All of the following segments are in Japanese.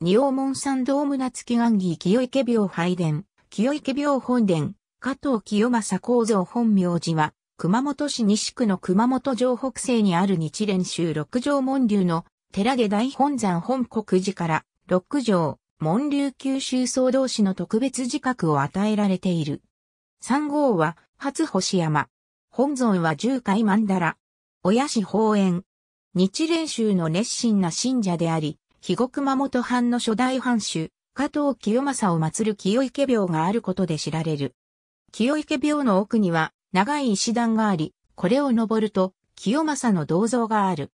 仁王門山道村月岩儀清池廟拝殿、清池廟本殿、加藤清正構造本名寺は、熊本市西区の熊本城北西にある日蓮宗六条門流の寺で大本山本国寺から六条門流九州総道士の特別自覚を与えられている。三号は初星山。本尊は十海曼荼羅。親氏法縁。日蓮宗の熱心な信者であり、肥後熊本藩の初代藩主、加藤清正を祀る清池廟があることで知られる。清池廟の奥には長い石段があり、これを登ると清正の銅像がある。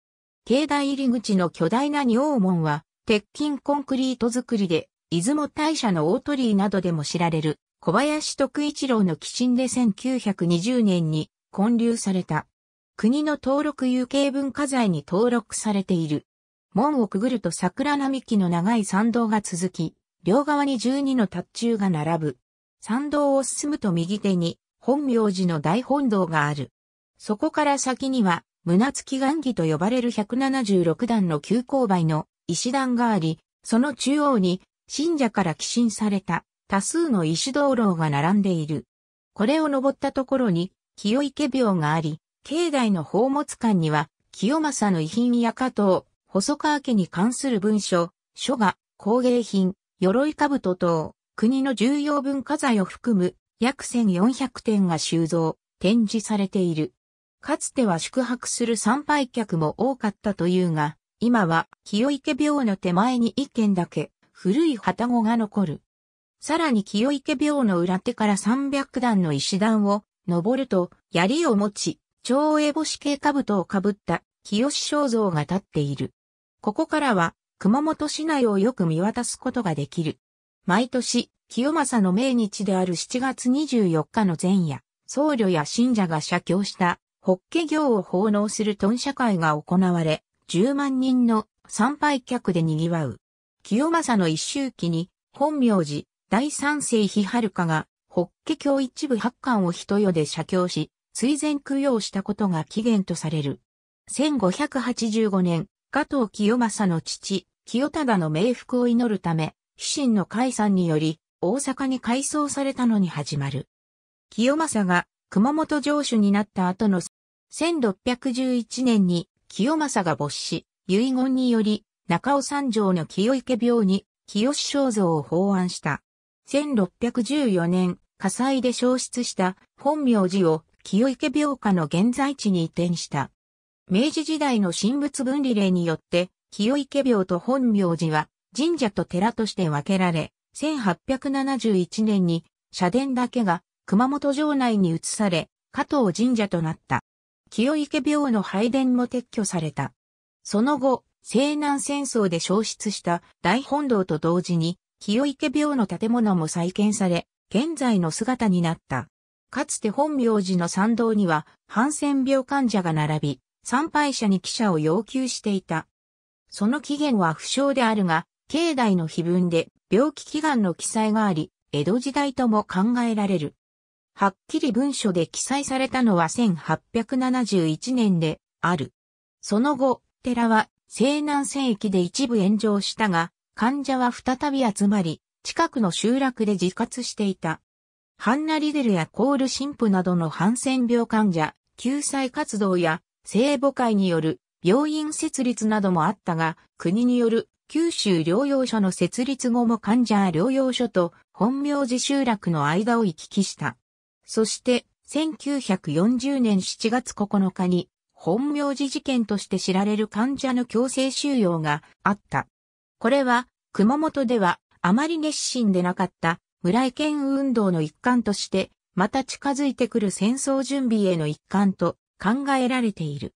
境内入り口の巨大な二王門は、鉄筋コンクリート造りで、出雲大社の大鳥居などでも知られる、小林徳一郎の寄進で1920年に建立された。国の登録有形文化財に登録されている。門をくぐると桜並木の長い参道が続き、両側に12の達中が並ぶ。参道を進むと右手に、本名寺の大本堂がある。そこから先には、胸付き岩木と呼ばれる176段の急勾配の石段があり、その中央に、信者から寄進された多数の石灯籠が並んでいる。これを登ったところに、清池廟があり、境内の宝物館には、清正の遺品や加藤、細川家に関する文書、書画、工芸品、鎧兜等、国の重要文化財を含む約1400点が収蔵、展示されている。かつては宿泊する参拝客も多かったというが、今は清池廟の手前に一軒だけ古い旗子が残る。さらに清池廟の裏手から300段の石段を登ると槍を持ち、超英星系兜をかぶった清志肖像が立っている。ここからは熊本市内をよく見渡すことができる。毎年、清正の命日である7月24日の前夜、僧侶や信者が写経した、法華行を奉納する豚社会が行われ、10万人の参拝客で賑わう。清正の一周期に、本名寺、第三世日春が、法華経一部八巻を一夜で写経し、追善供養したことが起源とされる。1585年、加藤清正の父、清忠の冥福を祈るため、飛信の解散により、大阪に改装されたのに始まる。清正が熊本城主になった後の1611年に清正が没し、遺言により中尾三条の清池病に清志肖像を法案した。1614年、火災で消失した本名寺を清池病下の現在地に移転した。明治時代の神仏分離令によって、清池廟と本名寺は神社と寺として分けられ、1871年に社殿だけが熊本城内に移され、加藤神社となった。清池廟の拝殿も撤去された。その後、西南戦争で消失した大本堂と同時に、清池廟の建物も再建され、現在の姿になった。かつて本名寺の参道には、ハンセン病患者が並び、参拝者に記者を要求していた。その期限は不詳であるが、境内の碑文で病気祈願の記載があり、江戸時代とも考えられる。はっきり文書で記載されたのは1871年である。その後、寺は西南戦域で一部炎上したが、患者は再び集まり、近くの集落で自活していた。ハンナリデルやコール神父などのハンセン病患者、救済活動や聖母会による病院設立などもあったが、国による九州療養所の設立後も患者療養所と本名寺集落の間を行き来した。そして、1940年7月9日に、本名寺事件として知られる患者の強制収容があった。これは、熊本ではあまり熱心でなかった村井県運動の一環として、また近づいてくる戦争準備への一環と考えられている。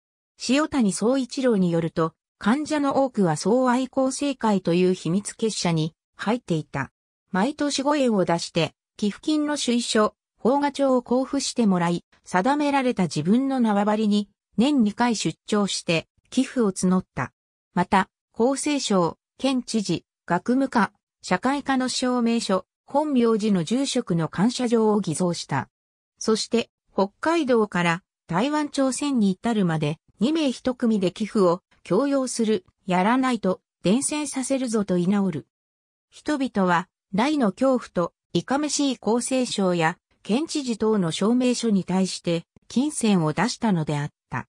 塩谷総一郎によると、患者の多くは総愛好生会という秘密結社に入っていた。毎年5円を出して、寄付金の主意書、法画帳を交付してもらい、定められた自分の縄張りに年2回出張して寄付を募った。また、厚生省、県知事、学務課、社会科の証明書、本名寺の住職の感謝状を偽造した。そして、北海道から台湾朝鮮に至るまで2名1組で寄付を強要する、やらないと伝染させるぞと居直る。人々は、大の恐怖と、いかめしい厚生省や、県知事等の証明書に対して、金銭を出したのであった。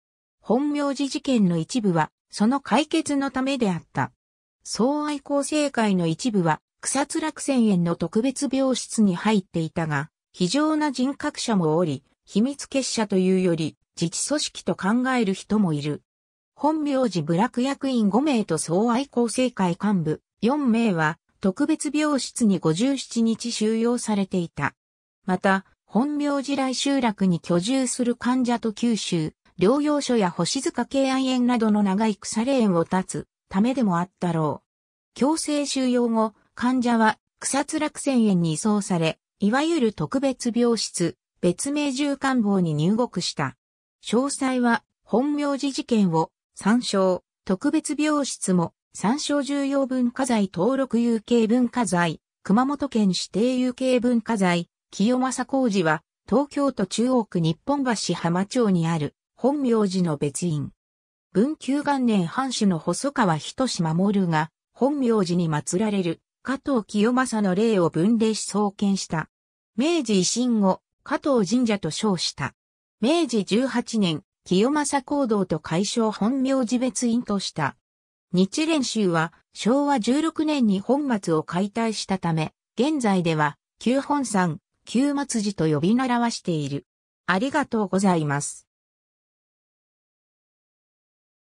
本名寺事件の一部は、その解決のためであった。総愛厚生会の一部は、草津落選園の特別病室に入っていたが、非常な人格者もおり、秘密結社というより、自治組織と考える人もいる。本名寺部落役員5名と総愛好政会幹部4名は特別病室に57日収容されていた。また、本名寺来集落に居住する患者と九州、療養所や星塚慶安園などの長い草れ園を立つためでもあったろう。強制収容後、患者は草津落泉園に移送され、いわゆる特別病室、別名住官房に入国した。詳細は、本名寺事件を参照、特別病室も参照重要文化財登録有形文化財、熊本県指定有形文化財、清正工事は、東京都中央区日本橋浜町にある、本名寺の別院。文久元年藩主の細川仁守が、本名寺に祀られる、加藤清正の霊を分霊し創建した。明治維新後、加藤神社と称した。明治18年、清正行動と解消本名寺別院とした。日蓮宗は昭和16年に本末を解体したため、現在では旧本山、旧松寺と呼び習わしている。ありがとうございます。